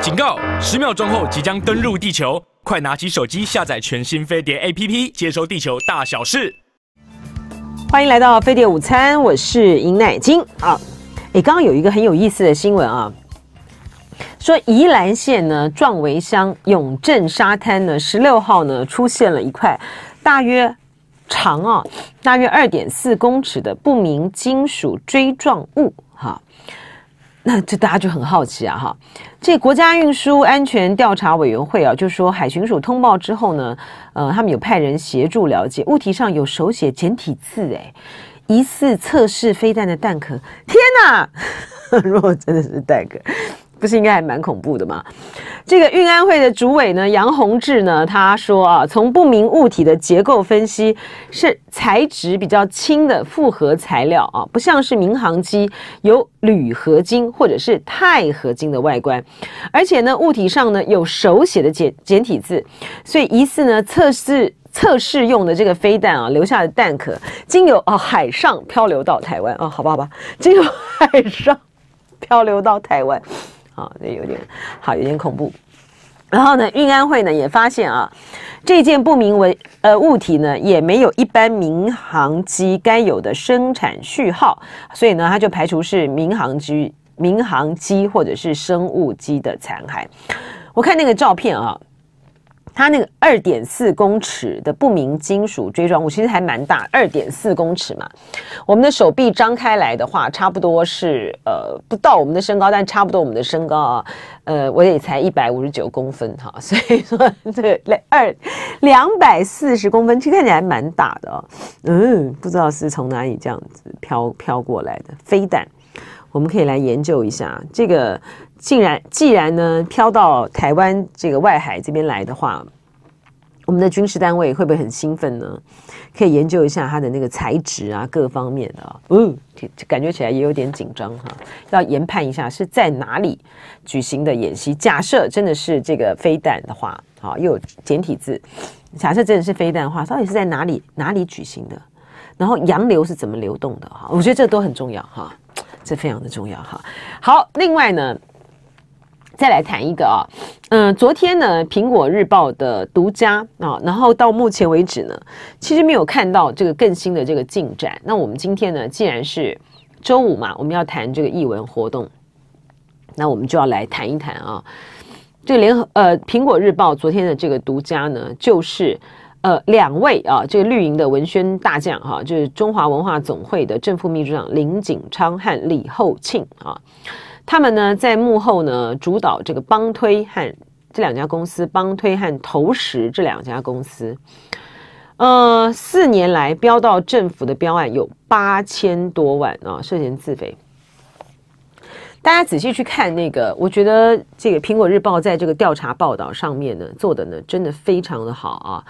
警告！十秒钟后即将登陆地球，快拿起手机下载全新飞碟 APP，接收地球大小事。欢迎来到飞碟午餐，我是尹乃金啊。哎，刚刚有一个很有意思的新闻啊，说宜兰县呢壮围乡永镇沙滩呢十六号呢出现了一块大约长啊大约二点四公尺的不明金属锥状物哈。这大家就很好奇啊，哈！这国家运输安全调查委员会啊，就说海巡署通报之后呢，呃，他们有派人协助了解，物体上有手写简体字，哎，疑似测试飞弹的弹壳。天哪！如 果真的是弹壳。不是应该还蛮恐怖的吗？这个运安会的主委呢，杨宏志呢，他说啊，从不明物体的结构分析，是材质比较轻的复合材料啊，不像是民航机有铝合金或者是钛合金的外观，而且呢，物体上呢有手写的简简体字，所以疑似呢测试测试用的这个飞弹啊留下的弹壳，经由哦海上漂流到台湾啊，好吧好吧，经由海上漂流到台湾。啊，这有点好，有点恐怖。然后呢，运安会呢也发现啊，这件不明文呃物体呢也没有一般民航机该有的生产序号，所以呢，它就排除是民航机、民航机或者是生物机的残骸。我看那个照片啊。它那个二点四公尺的不明金属锥状物，其实还蛮大，二点四公尺嘛。我们的手臂张开来的话，差不多是呃不到我们的身高，但差不多我们的身高啊，呃，我也才一百五十九公分哈，所以说这来二两百四十公分，其实看起来蛮大的哦。嗯，不知道是从哪里这样子飘飘过来的飞弹，我们可以来研究一下这个。竟然既然呢，飘到台湾这个外海这边来的话，我们的军事单位会不会很兴奋呢？可以研究一下它的那个材质啊，各方面的。嗯，感觉起来也有点紧张哈，要研判一下是在哪里举行的演习。假设真的是这个飞弹的话，好，又有简体字。假设真的是飞弹的话，到底是在哪里哪里举行的？然后洋流是怎么流动的？哈，我觉得这都很重要哈，这非常的重要哈。好，另外呢。再来谈一个啊，嗯，昨天呢，《苹果日报》的独家啊，然后到目前为止呢，其实没有看到这个更新的这个进展。那我们今天呢，既然是周五嘛，我们要谈这个译文活动，那我们就要来谈一谈啊，这个联合呃，《苹果日报》昨天的这个独家呢，就是呃，两位啊，这个绿营的文宣大将哈，就是中华文化总会的正副秘书长林景昌和李厚庆啊。他们呢，在幕后呢主导这个帮推和这两家公司帮推和投石这两家公司，呃，四年来标到政府的标案有八千多万啊，涉嫌自肥。大家仔细去看那个，我觉得这个苹果日报在这个调查报道上面呢做的呢真的非常的好啊。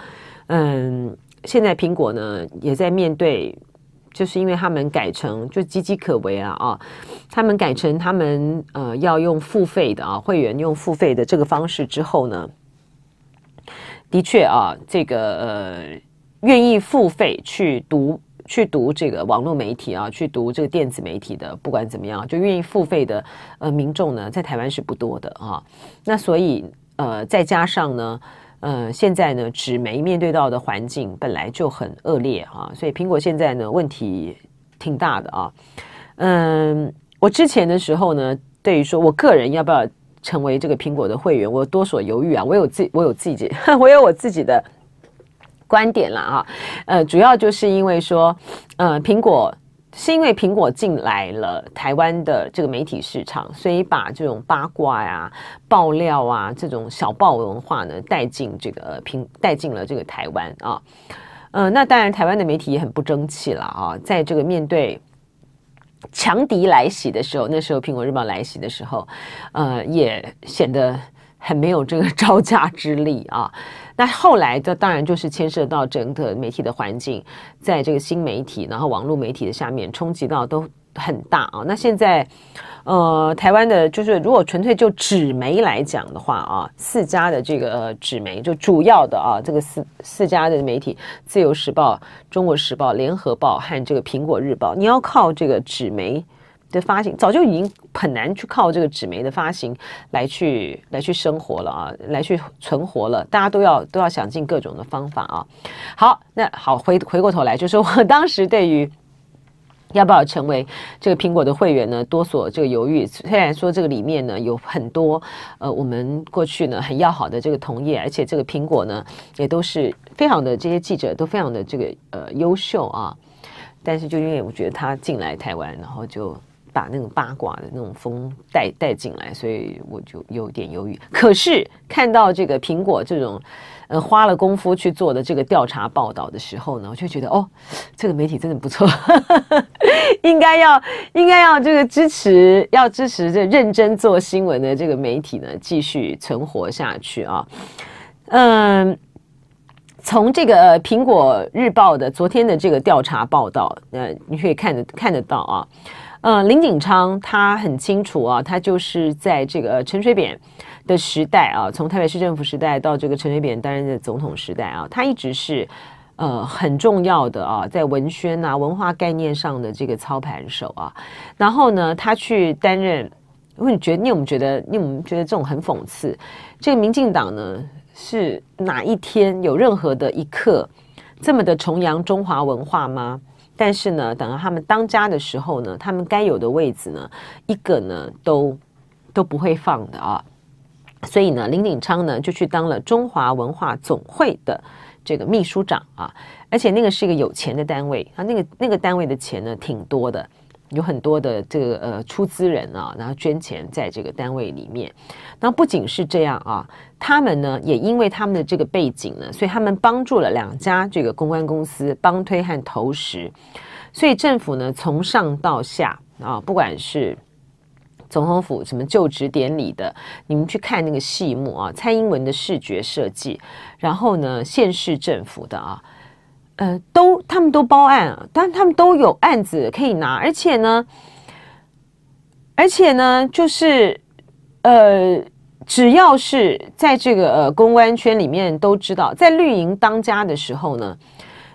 嗯，现在苹果呢也在面对。就是因为他们改成就岌岌可危了啊！他们改成他们呃要用付费的啊，会员用付费的这个方式之后呢，的确啊，这个呃愿意付费去读去读这个网络媒体啊，去读这个电子媒体的，不管怎么样，就愿意付费的呃民众呢，在台湾是不多的啊。那所以呃再加上呢。嗯，现在呢，纸媒面对到的环境本来就很恶劣哈，所以苹果现在呢问题挺大的啊。嗯，我之前的时候呢，对于说我个人要不要成为这个苹果的会员，我多所犹豫啊。我有自，我有自己，我有我自己的观点了啊。呃，主要就是因为说，嗯，苹果。是因为苹果进来了台湾的这个媒体市场，所以把这种八卦呀、爆料啊这种小报文化呢带进这个平，带进了这个台湾啊。嗯，那当然台湾的媒体也很不争气了啊，在这个面对强敌来袭的时候，那时候苹果日报来袭的时候，呃，也显得。很没有这个招架之力啊！那后来这当然就是牵涉到整个媒体的环境，在这个新媒体，然后网络媒体的下面冲击到都很大啊！那现在，呃，台湾的就是如果纯粹就纸媒来讲的话啊，四家的这个纸媒就主要的啊，这个四四家的媒体，《自由时报》《中国时报》《联合报》和这个《苹果日报》，你要靠这个纸媒。的发行早就已经很难去靠这个纸媒的发行来去来去生活了啊，来去存活了，大家都要都要想尽各种的方法啊。好，那好，回回过头来，就是我当时对于要不要成为这个苹果的会员呢，多所这个犹豫。虽然说这个里面呢有很多呃，我们过去呢很要好的这个同业，而且这个苹果呢也都是非常的这些记者都非常的这个呃优秀啊，但是就因为我觉得他进来台湾，然后就把那种八卦的那种风带带进来，所以我就有点犹豫。可是看到这个苹果这种，呃，花了功夫去做的这个调查报道的时候呢，我就觉得哦，这个媒体真的不错，应该要应该要这个支持，要支持这认真做新闻的这个媒体呢，继续存活下去啊。嗯，从这个苹果日报的昨天的这个调查报道，呃，你可以看得看得到啊。呃，林景昌他很清楚啊，他就是在这个陈水扁的时代啊，从台北市政府时代到这个陈水扁担任的总统时代啊，他一直是呃很重要的啊，在文宣呐、文化概念上的这个操盘手啊。然后呢，他去担任，如果你觉得，你有没有觉得，你有没有觉得这种很讽刺，这个民进党呢是哪一天有任何的一刻这么的崇洋中华文化吗？但是呢，等到他们当家的时候呢，他们该有的位子呢，一个呢都都不会放的啊。所以呢，林鼎昌呢就去当了中华文化总会的这个秘书长啊，而且那个是一个有钱的单位，啊，那个那个单位的钱呢挺多的。有很多的这个呃出资人啊，然后捐钱在这个单位里面。那不仅是这样啊，他们呢也因为他们的这个背景呢，所以他们帮助了两家这个公关公司帮推和投石，所以政府呢从上到下啊，不管是总统府什么就职典礼的，你们去看那个细目啊，蔡英文的视觉设计，然后呢县市政府的啊。呃，都他们都包案，啊，但他们都有案子可以拿，而且呢，而且呢，就是，呃，只要是在这个呃公关圈里面都知道，在绿营当家的时候呢，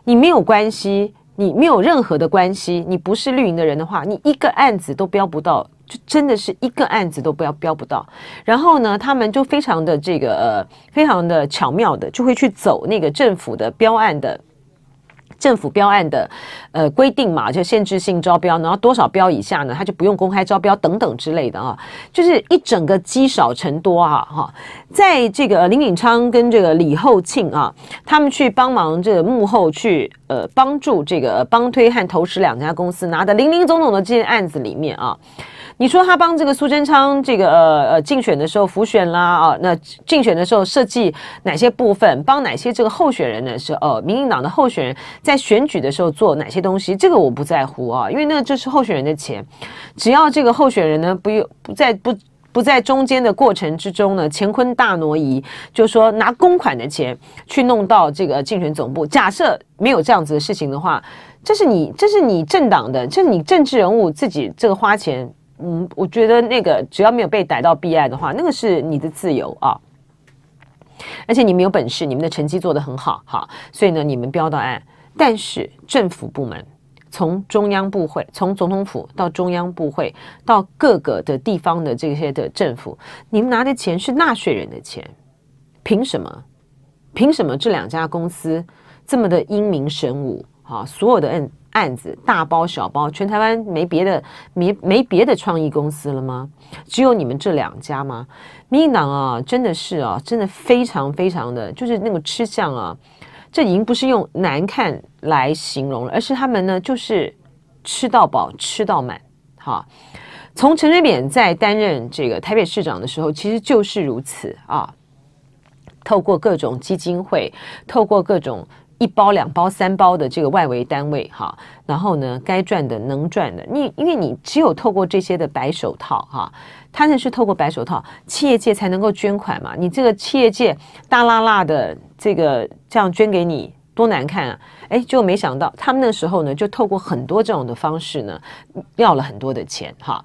你没有关系，你没有任何的关系，你不是绿营的人的话，你一个案子都标不到，就真的是一个案子都不要标不到。然后呢，他们就非常的这个呃，非常的巧妙的，就会去走那个政府的标案的。政府标案的，呃规定嘛，就限制性招标，然后多少标以下呢，他就不用公开招标等等之类的啊，就是一整个积少成多啊哈，在这个林敏昌跟这个李厚庆啊，他们去帮忙这个幕后去呃帮助这个帮推和投石两家公司拿的零零总总的这些案子里面啊。你说他帮这个苏贞昌这个呃呃竞选的时候浮选啦啊，那竞选的时候设计哪些部分，帮哪些这个候选人呢？是呃，民进党的候选人，在选举的时候做哪些东西，这个我不在乎啊，因为那这是候选人的钱，只要这个候选人呢，不用不在不不在中间的过程之中呢，乾坤大挪移，就说拿公款的钱去弄到这个竞选总部。假设没有这样子的事情的话，这是你这是你政党的，这是你政治人物自己这个花钱。嗯，我觉得那个只要没有被逮到 BI 的话，那个是你的自由啊。而且你们有本事，你们的成绩做得很好哈，所以呢，你们标到案。但是政府部门，从中央部会，从总统府到中央部会，到各个的地方的这些的政府，你们拿的钱是纳税人的钱，凭什么？凭什么这两家公司这么的英明神武？哈，所有的 N。案子大包小包，全台湾没别的没没别的创意公司了吗？只有你们这两家吗？进党啊，真的是啊，真的非常非常的就是那个吃相啊，这已经不是用难看来形容了，而是他们呢就是吃到饱吃到满哈。从陈水扁在担任这个台北市长的时候，其实就是如此啊，透过各种基金会，透过各种。一包、两包、三包的这个外围单位哈，然后呢，该赚的能赚的，你因为你只有透过这些的白手套哈，他那是透过白手套，企业界才能够捐款嘛。你这个企业界大拉拉的这个这样捐给你，多难看啊！哎，就没想到他们那时候呢，就透过很多这种的方式呢，要了很多的钱哈。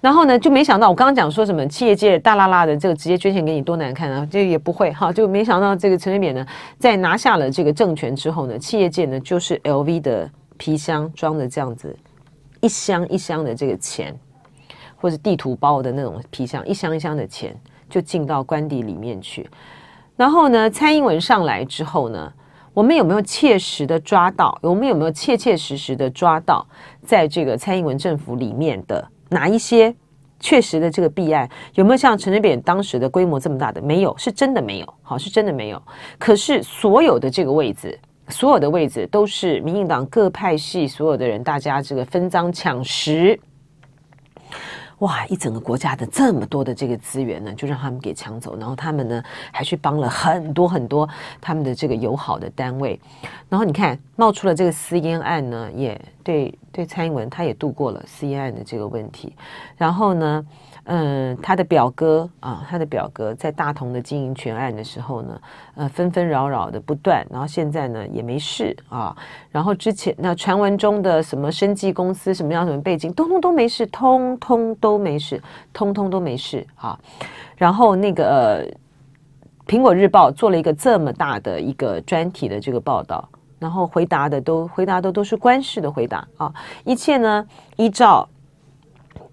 然后呢，就没想到我刚刚讲说什么，企业界大拉拉的这个直接捐钱给你多难看啊？这也不会哈，就没想到这个陈水扁呢，在拿下了这个政权之后呢，企业界呢就是 LV 的皮箱装的这样子一箱一箱的这个钱，或者地图包的那种皮箱一箱一箱的钱就进到官邸里面去。然后呢，蔡英文上来之后呢，我们有没有切实的抓到？我们有没有切切实实的抓到在这个蔡英文政府里面的？哪一些确实的这个弊案有没有像陈水扁当时的规模这么大的？没有，是真的没有。好，是真的没有。可是所有的这个位置，所有的位置都是民进党各派系所有的人，大家这个分赃抢食。哇！一整个国家的这么多的这个资源呢，就让他们给抢走，然后他们呢还去帮了很多很多他们的这个友好的单位，然后你看冒出了这个私烟案呢，也对对蔡英文他也度过了私烟案的这个问题，然后呢。嗯，他的表哥啊，他的表哥在大同的经营全案的时候呢，呃，纷纷扰扰的不断，然后现在呢也没事啊。然后之前那传闻中的什么生技公司，什么样什么背景，通通都没事，通通都没事，通通都没事啊。然后那个苹果日报做了一个这么大的一个专题的这个报道，然后回答的都回答的都是官式的回答啊，一切呢依照。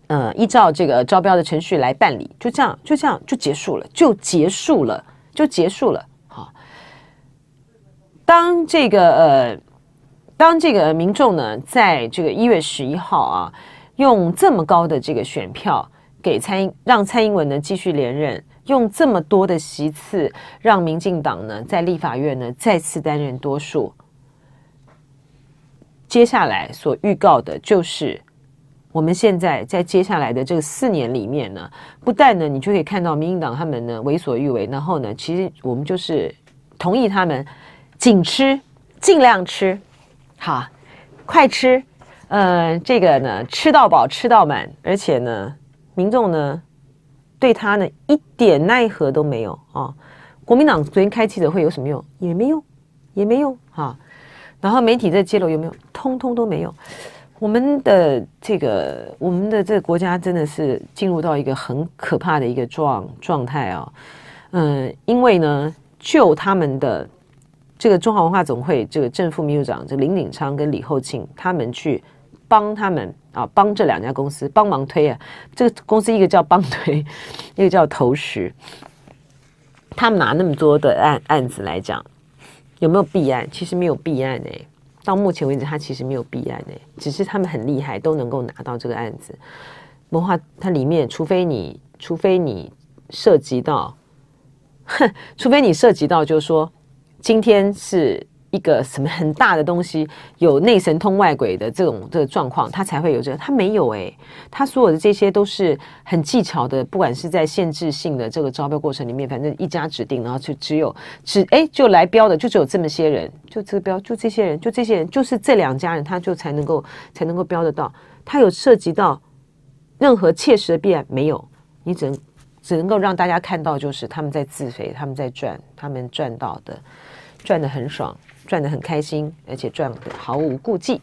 呃，依照这个招标的程序来办理，就这样，就这样就结束了，就结束了，就结束了。好，当这个呃，当这个民众呢，在这个一月十一号啊，用这么高的这个选票给蔡，英，让蔡英文呢继续连任，用这么多的席次让民进党呢在立法院呢再次担任多数，接下来所预告的就是。我们现在在接下来的这四年里面呢，不但呢，你就可以看到民进党他们呢为所欲为，然后呢，其实我们就是同意他们，尽吃，尽量吃，好，快吃，呃，这个呢吃到饱吃到满，而且呢民众呢对他呢一点奈何都没有啊。国民党昨天开记者会有什么用？也没用，也没用啊。然后媒体在揭露有没有？通通都没用。我们的这个，我们的这个国家真的是进入到一个很可怕的一个状状态啊，嗯，因为呢，就他们的这个中华文化总会这个正副秘书长这林鼎昌跟李厚庆，他们去帮他们啊，帮这两家公司帮忙推啊，这个公司一个叫帮推，一个叫投石。他们拿那么多的案案子来讲，有没有弊案？其实没有弊案哎。到目前为止，他其实没有避案诶，只是他们很厉害，都能够拿到这个案子。谋划它里面，除非你，除非你涉及到，除非你涉及到，就是说，今天是。一个什么很大的东西，有内神通外鬼的这种这个状况，他才会有这个。他没有哎，他所有的这些都是很技巧的。不管是在限制性的这个招标过程里面，反正一家指定，然后就只有只哎，就来标的就只有这么些人，就这个标就这些人，就这些人，就是这两家人，他就才能够才能够标得到。他有涉及到任何切实的必然没有，你只能只能够让大家看到，就是他们在自肥，他们在赚，他们赚到的赚的很爽。赚得很开心，而且赚毫无顾忌。